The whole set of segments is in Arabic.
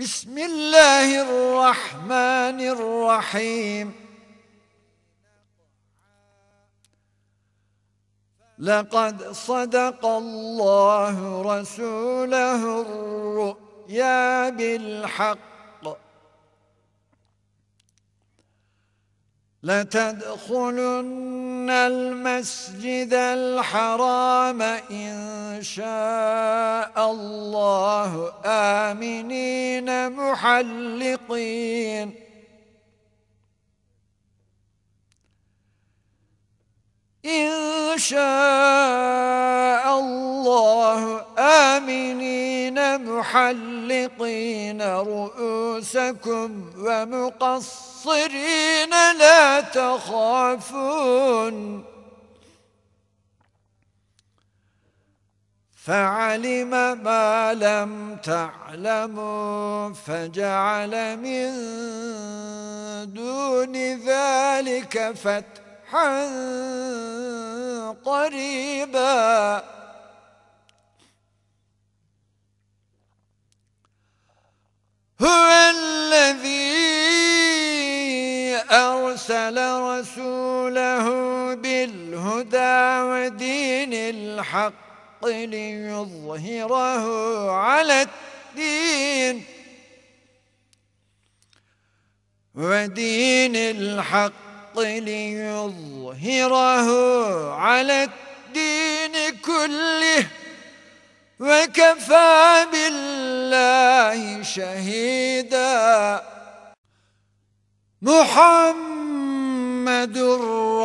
بسم الله الرحمن الرحيم لقد صدق الله رسوله الرؤيا بالحق لتدخلن المسجد الحرام إن شاء الله آمنين محلقين إن شاء محلقين رؤوسكم ومقصرين لا تخافون فعلم ما لم تعلموا فجعل من دون ذلك فتحا قريبا أرسل رسوله بالهدى ودين الحق ليظهره على الدين ودين الحق ليظهره على الدين كله وكفى بالله شهيدا محمد محمد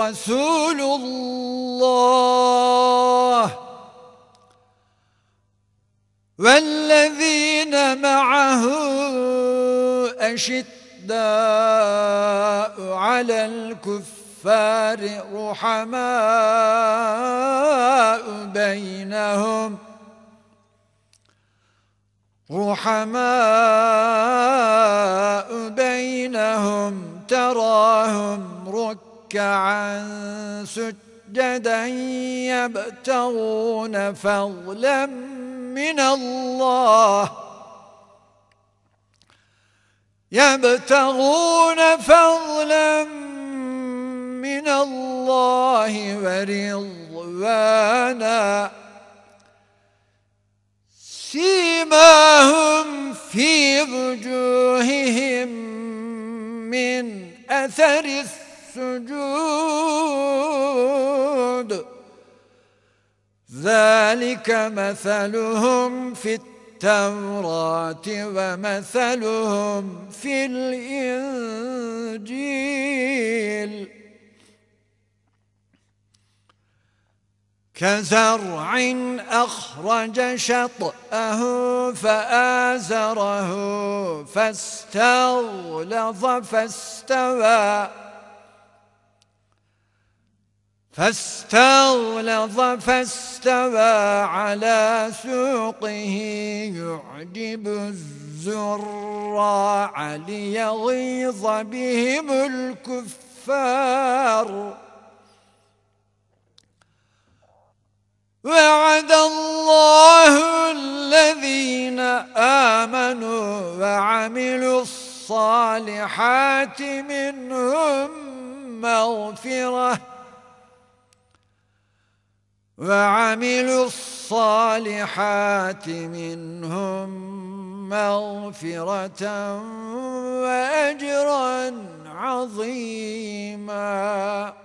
رسول الله والذين معه أشداء على الكفار رحماء بينهم رحماء بينهم تراهم ركعا سجدا يبتغون فضلا من الله يبتغون فضلا من الله ورضوانا سيماهم في وجوههم من أثر السجود ذلك مثلهم في التوراة ومثلهم في الإنجيل كزرع أخرج شطأه فآزره فاستغلظ فاستوى فاستغلظ فاستوى على سوقه يعجب الزراع ليغيظ بهم الكفار آمنوا وعملوا الصالحات منهم مغفرة وعملوا الصالحات منهم مغفرة وأجرا عظيماً